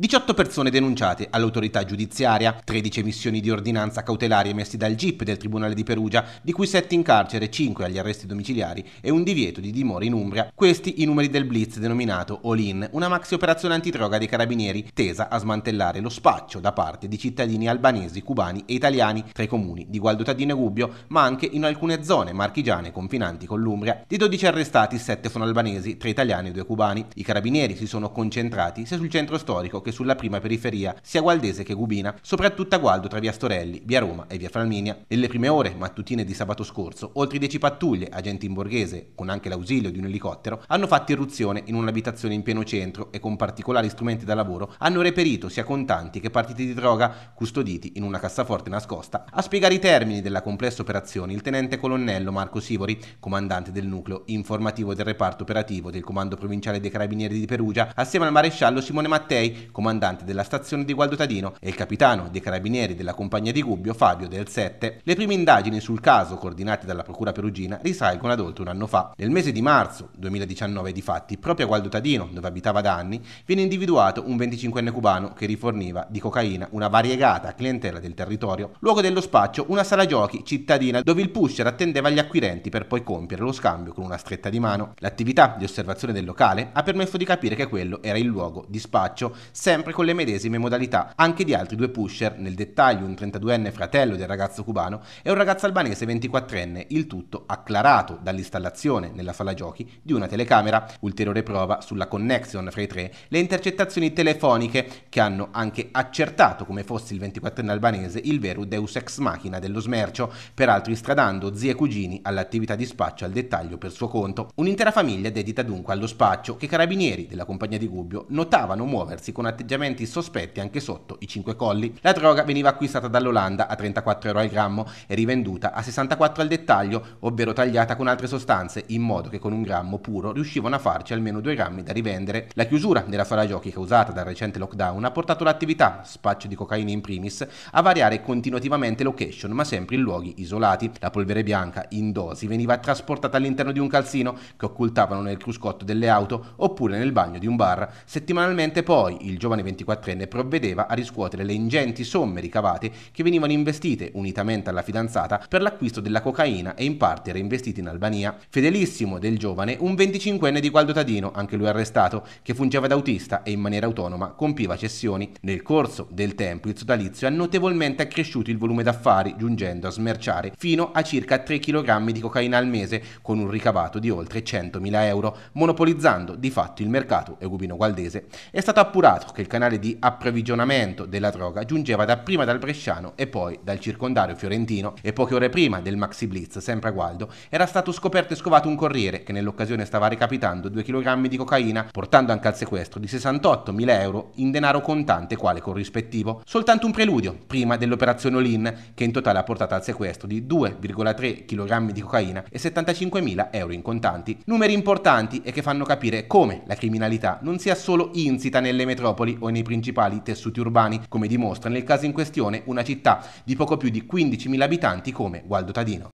18 persone denunciate all'autorità giudiziaria, 13 emissioni di ordinanza cautelari emessi dal GIP del Tribunale di Perugia, di cui 7 in carcere, 5 agli arresti domiciliari e un divieto di dimora in Umbria. Questi i numeri del blitz denominato All-in, una maxi operazione antidroga dei carabinieri tesa a smantellare lo spaccio da parte di cittadini albanesi, cubani e italiani tra i comuni di Gualdo Tadino e Gubbio, ma anche in alcune zone marchigiane confinanti con l'Umbria. Di 12 arrestati, 7 sono albanesi, 3 italiani e 2 cubani. I carabinieri si sono concentrati sia sul centro storico che che sulla prima periferia, sia gualdese che gubina, soprattutto a Gualdo tra via Storelli, via Roma e via Falminia. Nelle prime ore mattutine di sabato scorso, oltre 10 pattuglie, agenti in borghese, con anche l'ausilio di un elicottero, hanno fatto irruzione in un'abitazione in pieno centro e con particolari strumenti da lavoro hanno reperito sia contanti che partiti di droga custoditi in una cassaforte nascosta. A spiegare i termini della complessa operazione il tenente colonnello Marco Sivori, comandante del nucleo informativo del reparto operativo del Comando Provinciale dei Carabinieri di Perugia, assieme al maresciallo Simone Mattei, comandante della stazione di Gualdotadino, e il capitano dei carabinieri della compagnia di Gubbio, Fabio Del Sette. Le prime indagini sul caso, coordinate dalla procura perugina, risalgono ad oltre un anno fa. Nel mese di marzo 2019, difatti, proprio a Gualdotadino, dove abitava da anni, viene individuato un 25enne cubano che riforniva di cocaina una variegata clientela del territorio, luogo dello spaccio una sala giochi cittadina dove il pusher attendeva gli acquirenti per poi compiere lo scambio con una stretta di mano. L'attività di osservazione del locale ha permesso di capire che quello era il luogo di spaccio sempre con le medesime modalità, anche di altri due pusher, nel dettaglio un 32enne fratello del ragazzo cubano e un ragazzo albanese 24enne, il tutto acclarato dall'installazione nella sala giochi di una telecamera. Ulteriore prova sulla connection fra i tre, le intercettazioni telefoniche che hanno anche accertato come fosse il 24enne albanese il vero deus ex machina dello smercio, peraltro istradando zie e cugini all'attività di spaccio al dettaglio per suo conto. Un'intera famiglia dedita dunque allo spaccio che i carabinieri della compagnia di Gubbio notavano muoversi con atteggiamenti sospetti anche sotto i 5 colli. La droga veniva acquistata dall'Olanda a 34 euro al grammo e rivenduta a 64 al dettaglio, ovvero tagliata con altre sostanze, in modo che con un grammo puro riuscivano a farci almeno 2 grammi da rivendere. La chiusura della sala giochi causata dal recente lockdown ha portato l'attività, spaccio di cocaina in primis, a variare continuativamente location, ma sempre in luoghi isolati. La polvere bianca in dosi veniva trasportata all'interno di un calzino che occultavano nel cruscotto delle auto oppure nel bagno di un bar. Settimanalmente poi, il giovane 24enne provvedeva a riscuotere le ingenti somme ricavate che venivano investite, unitamente alla fidanzata, per l'acquisto della cocaina e in parte reinvestite in Albania. Fedelissimo del giovane, un 25enne di Gualdo Tadino, anche lui arrestato, che fungeva da autista e in maniera autonoma compiva cessioni. Nel corso del tempo il sodalizio ha notevolmente accresciuto il volume d'affari, giungendo a smerciare fino a circa 3 kg di cocaina al mese, con un ricavato di oltre 100.000 euro, monopolizzando di fatto il mercato egubino gualdese È stato appurato fatto che il canale di approvvigionamento della droga giungeva dapprima dal Bresciano e poi dal circondario fiorentino e poche ore prima del Maxi Blitz, sempre a Gualdo, era stato scoperto e scovato un corriere che nell'occasione stava recapitando 2 kg di cocaina, portando anche al sequestro di 68.000 euro in denaro contante quale corrispettivo. Soltanto un preludio prima dell'operazione Olin, che in totale ha portato al sequestro di 2,3 kg di cocaina e 75.000 euro in contanti. Numeri importanti e che fanno capire come la criminalità non sia solo insita nelle metropoli, metropoli o nei principali tessuti urbani, come dimostra nel caso in questione una città di poco più di 15.000 abitanti come Gualdo Tadino.